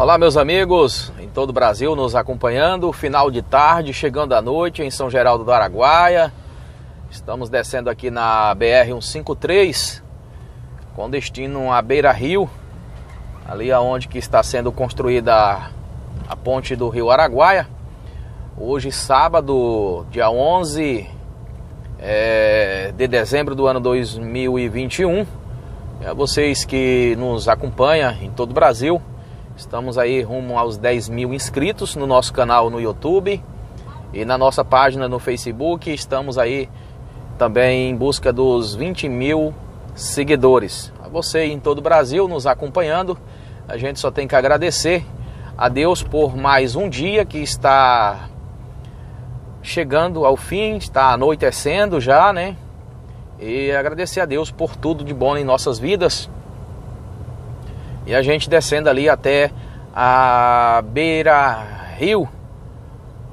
Olá, meus amigos em todo o Brasil nos acompanhando. Final de tarde, chegando à noite em São Geraldo do Araguaia. Estamos descendo aqui na BR 153 com destino à Beira Rio, ali aonde que está sendo construída a ponte do Rio Araguaia. Hoje, sábado, dia 11 é, de dezembro do ano 2021. É vocês que nos acompanham em todo o Brasil. Estamos aí rumo aos 10 mil inscritos no nosso canal no YouTube e na nossa página no Facebook. Estamos aí também em busca dos 20 mil seguidores. A você em todo o Brasil nos acompanhando, a gente só tem que agradecer a Deus por mais um dia que está chegando ao fim, está anoitecendo já, né? E agradecer a Deus por tudo de bom em nossas vidas e a gente descendo ali até a Beira Rio.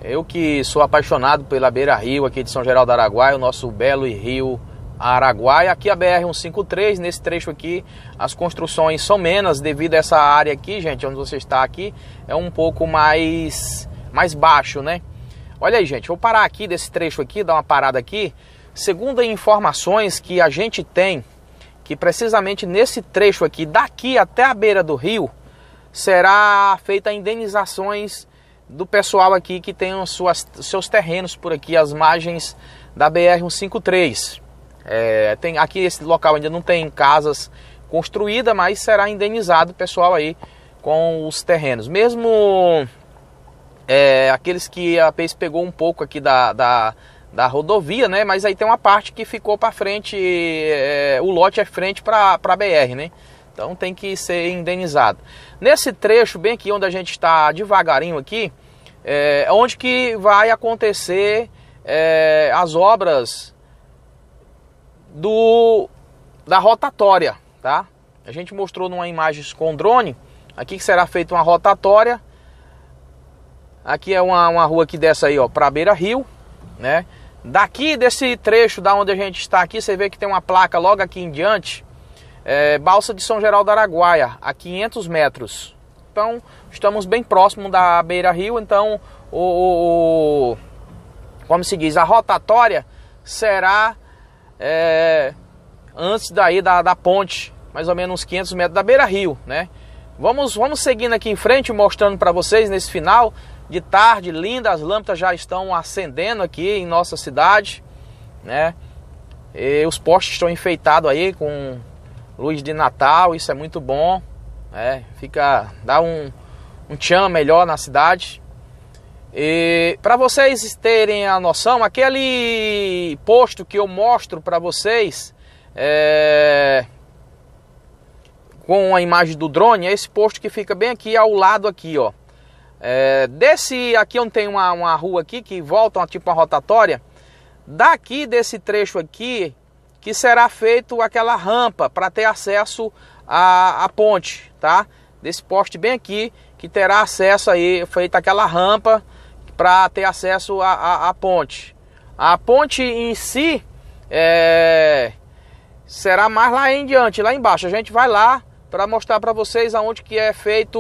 Eu que sou apaixonado pela Beira Rio aqui de São Geraldo do Araguaia, o nosso belo rio Araguaia. Aqui a BR-153, nesse trecho aqui, as construções são menos devido a essa área aqui, gente, onde você está aqui, é um pouco mais, mais baixo, né? Olha aí, gente, vou parar aqui desse trecho aqui, dar uma parada aqui. Segundo informações que a gente tem que precisamente nesse trecho aqui, daqui até a beira do rio, será feita indenizações do pessoal aqui que tem suas, seus terrenos por aqui, as margens da BR-153. É, tem, aqui esse local ainda não tem casas construídas, mas será indenizado o pessoal aí com os terrenos. Mesmo é, aqueles que a PES pegou um pouco aqui da, da da rodovia, né? Mas aí tem uma parte que ficou para frente, é, o lote é frente para a BR, né? Então tem que ser indenizado. Nesse trecho bem aqui onde a gente está devagarinho aqui, é, é onde que vai acontecer é, as obras do da rotatória, tá? A gente mostrou numa imagem com drone aqui que será feita uma rotatória. Aqui é uma, uma rua que desce aí, ó, para beira rio, né? Daqui desse trecho da onde a gente está aqui, você vê que tem uma placa logo aqui em diante, é, Balsa de São Geraldo Araguaia, a 500 metros. Então, estamos bem próximo da beira-rio, então, o, o, como se diz, a rotatória será é, antes daí da, da ponte, mais ou menos uns 500 metros da beira-rio, né? Vamos, vamos seguindo aqui em frente, mostrando para vocês nesse final de tarde linda, as lâmpadas já estão acendendo aqui em nossa cidade, né? E os postes estão enfeitados aí com luz de Natal, isso é muito bom, né? Fica dá um um tchan melhor na cidade. E para vocês terem a noção, aquele posto que eu mostro para vocês é, com a imagem do drone, é esse posto que fica bem aqui ao lado aqui, ó. É, desse aqui onde tem uma, uma rua aqui que volta, uma, tipo uma rotatória, daqui desse trecho aqui que será feito aquela rampa para ter acesso à, à ponte, tá? Desse poste bem aqui que terá acesso aí, feita aquela rampa para ter acesso à, à, à, ponte. A ponte em si é, será mais lá em diante, lá embaixo. A gente vai lá para mostrar para vocês aonde que é feito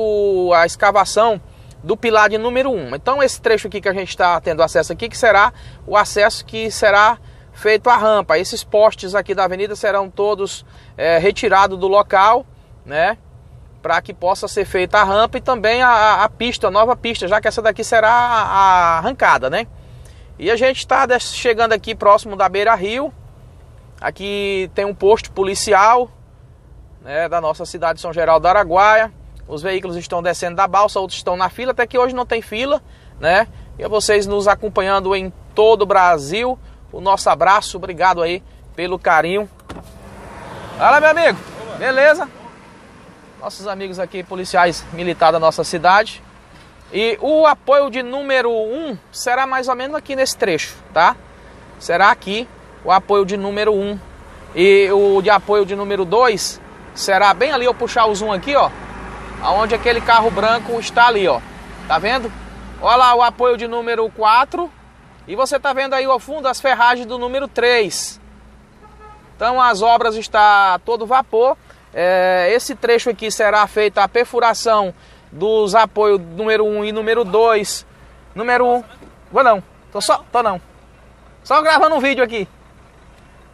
a escavação do pilar de número 1. Então esse trecho aqui que a gente está tendo acesso aqui, que será o acesso que será feito à rampa. Esses postes aqui da avenida serão todos é, retirados do local, né? Para que possa ser feita a rampa e também a, a, pista, a nova pista, já que essa daqui será a, a arrancada, né? E a gente está chegando aqui próximo da beira rio. Aqui tem um posto policial né, da nossa cidade de São Geraldo do Araguaia. Os veículos estão descendo da balsa, outros estão na fila, até que hoje não tem fila, né? E vocês nos acompanhando em todo o Brasil. O nosso abraço, obrigado aí pelo carinho. Fala, meu amigo. Beleza? Nossos amigos aqui, policiais militares da nossa cidade. E o apoio de número 1 um será mais ou menos aqui nesse trecho, tá? Será aqui o apoio de número 1. Um. E o de apoio de número 2 será bem ali, eu puxar o zoom aqui, ó aonde aquele carro branco está ali, ó. Tá vendo? Olha lá o apoio de número 4. E você tá vendo aí ao fundo as ferragens do número 3. Então as obras estão a todo vapor. É, esse trecho aqui será feita a perfuração dos apoios número 1 um e número 2. Número 1. Um. Vou não. Tô só, tô não. Só gravando um vídeo aqui.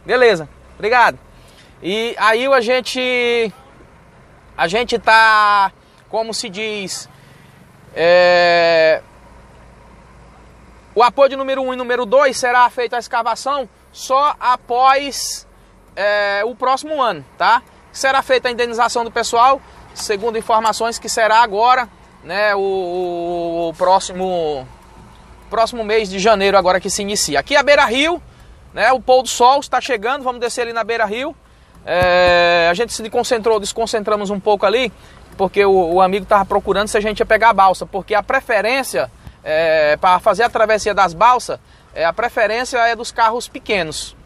Beleza. Obrigado. E aí a gente a gente tá, como se diz, é... o apoio número 1 um e número 2 será feita a escavação só após é, o próximo ano, tá? Será feita a indenização do pessoal, segundo informações que será agora, né, o, o próximo próximo mês de janeiro agora que se inicia. Aqui é a Beira Rio, né, o pôr do sol está chegando, vamos descer ali na Beira Rio. É, a gente se concentrou, desconcentramos um pouco ali, porque o, o amigo estava procurando se a gente ia pegar a balsa, porque a preferência é, para fazer a travessia das balsas, é, a preferência é dos carros pequenos,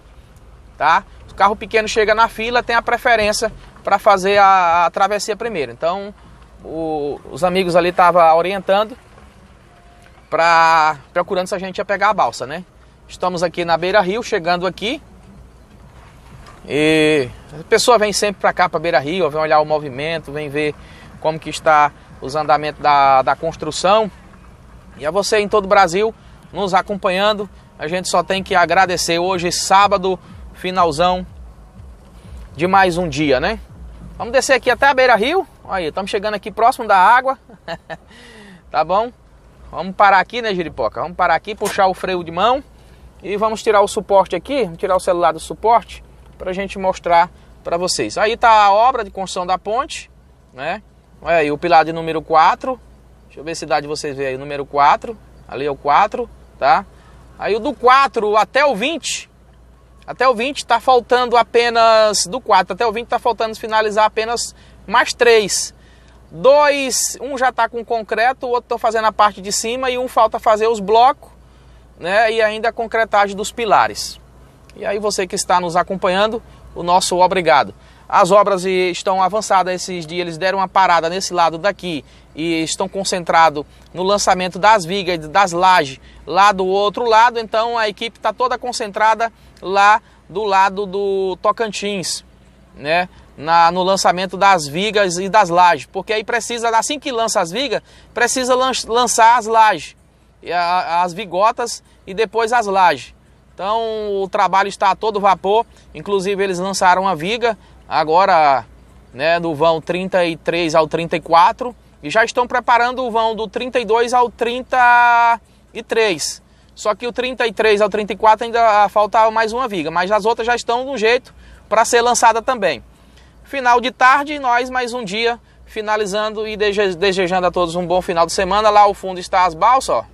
tá? O carro pequeno chega na fila, tem a preferência para fazer a, a, travessia primeiro. Então, o, os amigos ali estavam orientando para procurando se a gente ia pegar a balsa, né? Estamos aqui na beira rio, chegando aqui, e a pessoa vem sempre para cá, para Beira Rio, vem olhar o movimento, vem ver como que está os andamentos da, da construção. E a você em todo o Brasil nos acompanhando, a gente só tem que agradecer hoje, sábado, finalzão de mais um dia, né? Vamos descer aqui até a Beira Rio. Aí, estamos chegando aqui próximo da água. tá bom? Vamos parar aqui, né, Jiripoca? Vamos parar aqui, puxar o freio de mão e vamos tirar o suporte aqui, vamos tirar o celular do suporte para a gente mostrar para vocês. Aí está a obra de construção da ponte, né? Olha aí o pilar de número 4. Deixa eu ver se dá de vocês veem aí, número 4. Ali é o 4, tá? Aí do 4 até o 20, até o 20 está faltando apenas do 4 até o 20 está faltando finalizar apenas mais 3. Dois, um já está com concreto, o outro estou fazendo a parte de cima e um falta fazer os blocos, né? E ainda a concretagem dos pilares. E aí você que está nos acompanhando, o nosso obrigado. As obras estão avançadas esses dias, eles deram uma parada nesse lado daqui e estão concentrados no lançamento das vigas, das lajes lá do outro lado. Então a equipe está toda concentrada lá do lado do Tocantins, né? Na, no lançamento das vigas e das lajes, porque aí precisa, assim que lança as vigas, precisa lançar as lajes, as vigotas e depois as lajes. Então o trabalho está a todo vapor. Inclusive eles lançaram a viga agora, né, do vão 33 ao 34 e já estão preparando o vão do 32 ao 33. Só que o 33 ao 34 ainda faltava mais uma viga, mas as outras já estão de um jeito para ser lançada também. Final de tarde, nós mais um dia finalizando e desejando a todos um bom final de semana. Lá ao fundo está as balsas, ó.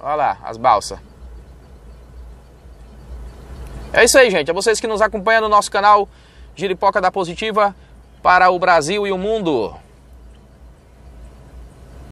Olha lá, as balsas. É isso aí, gente. É vocês que nos acompanham no nosso canal Giripoca da Positiva para o Brasil e o mundo.